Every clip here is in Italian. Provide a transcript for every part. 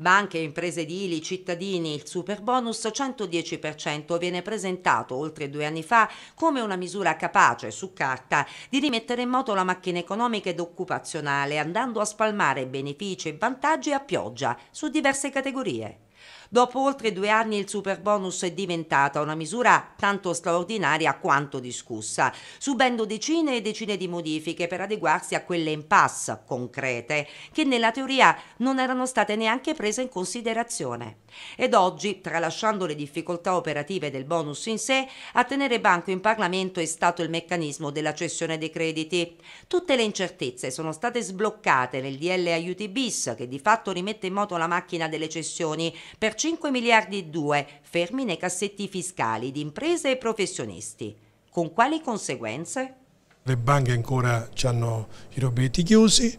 Banche, imprese edili, cittadini, il super bonus 110% viene presentato oltre due anni fa come una misura capace, su carta, di rimettere in moto la macchina economica ed occupazionale, andando a spalmare benefici e vantaggi a pioggia su diverse categorie. Dopo oltre due anni il super bonus è diventata una misura tanto straordinaria quanto discussa, subendo decine e decine di modifiche per adeguarsi a quelle impasse concrete che nella teoria non erano state neanche prese in considerazione. Ed oggi, tralasciando le difficoltà operative del bonus in sé, a tenere banco in Parlamento è stato il meccanismo della cessione dei crediti. Tutte le incertezze sono state sbloccate nel DL Aiuti bis che di fatto rimette in moto la macchina delle cessioni per 5 miliardi e 2 fermi nei cassetti fiscali di imprese e professionisti. Con quali conseguenze? Le banche ancora hanno i rubetti chiusi,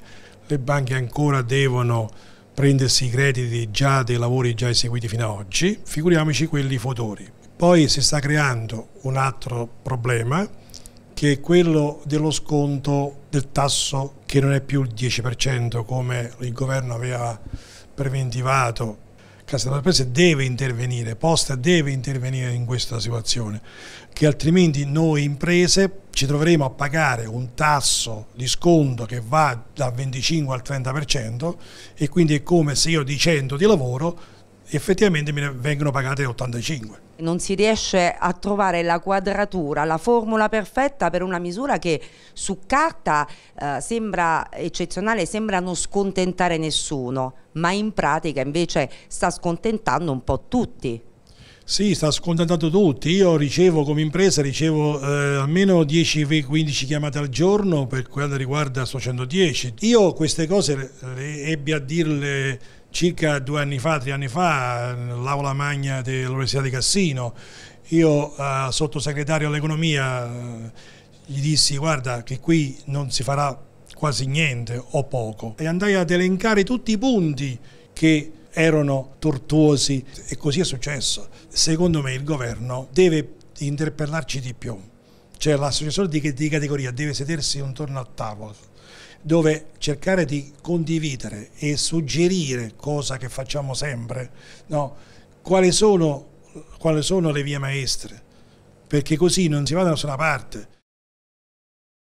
le banche ancora devono prendersi i crediti già dei lavori già eseguiti fino ad oggi, figuriamoci quelli futuri. Poi si sta creando un altro problema che è quello dello sconto del tasso che non è più il 10% come il governo aveva preventivato Cassa delle Prese deve intervenire, Posta deve intervenire in questa situazione, che altrimenti noi imprese ci troveremo a pagare un tasso di sconto che va dal 25 al 30% e quindi è come se io dicendo di lavoro effettivamente mi vengono pagate 85. Non si riesce a trovare la quadratura, la formula perfetta per una misura che su carta eh, sembra eccezionale, sembra non scontentare nessuno, ma in pratica invece sta scontentando un po' tutti. Sì, sta scontentando tutti. Io ricevo come impresa ricevo, eh, almeno 10-15 chiamate al giorno per quanto riguarda sto 110. Io queste cose le ebbi a dirle circa due anni fa, tre anni fa, nell'aula magna dell'Università di Cassino, io eh, sottosegretario all'economia eh, gli dissi guarda che qui non si farà quasi niente o poco e andai ad elencare tutti i punti che erano tortuosi e così è successo. Secondo me il governo deve interpellarci di più, cioè l'associazione di, di categoria deve sedersi intorno al tavolo dove cercare di condividere e suggerire, cosa che facciamo sempre, no? quali, sono, quali sono le vie maestre, perché così non si va da nessuna parte.